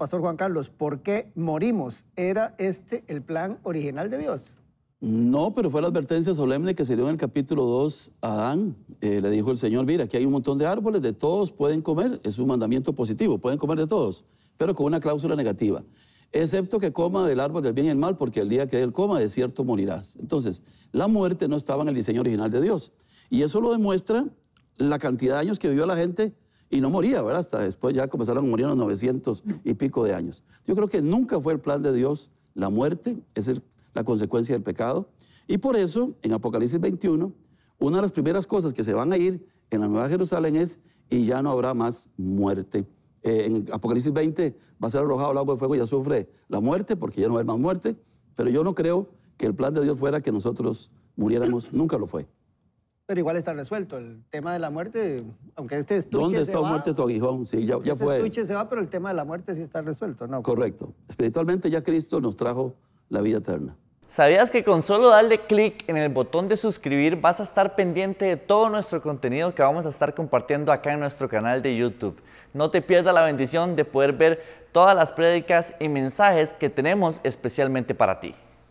Pastor Juan Carlos, ¿por qué morimos? ¿Era este el plan original de Dios? No, pero fue la advertencia solemne que se dio en el capítulo 2 a Adán. Eh, le dijo el Señor, mira, aquí hay un montón de árboles, de todos pueden comer, es un mandamiento positivo, pueden comer de todos, pero con una cláusula negativa. Excepto que coma del árbol del bien y el mal, porque el día que él coma, de cierto morirás. Entonces, la muerte no estaba en el diseño original de Dios. Y eso lo demuestra la cantidad de años que vivió la gente y no moría, ¿verdad? Hasta después ya comenzaron a morir a los 900 y pico de años. Yo creo que nunca fue el plan de Dios la muerte, es la consecuencia del pecado. Y por eso, en Apocalipsis 21, una de las primeras cosas que se van a ir en la Nueva Jerusalén es, y ya no habrá más muerte. Eh, en Apocalipsis 20 va a ser arrojado el agua de fuego y ya sufre la muerte, porque ya no va a haber más muerte. Pero yo no creo que el plan de Dios fuera que nosotros muriéramos, nunca lo fue. Pero igual está resuelto. El tema de la muerte, aunque este estuche ¿Dónde está se muerte tu aguijón? Sí, ya, ya este estuche se va, pero el tema de la muerte sí está resuelto, ¿no? Correcto. Espiritualmente ya Cristo nos trajo la vida eterna. ¿Sabías que con solo darle clic en el botón de suscribir vas a estar pendiente de todo nuestro contenido que vamos a estar compartiendo acá en nuestro canal de YouTube? No te pierdas la bendición de poder ver todas las prédicas y mensajes que tenemos especialmente para ti.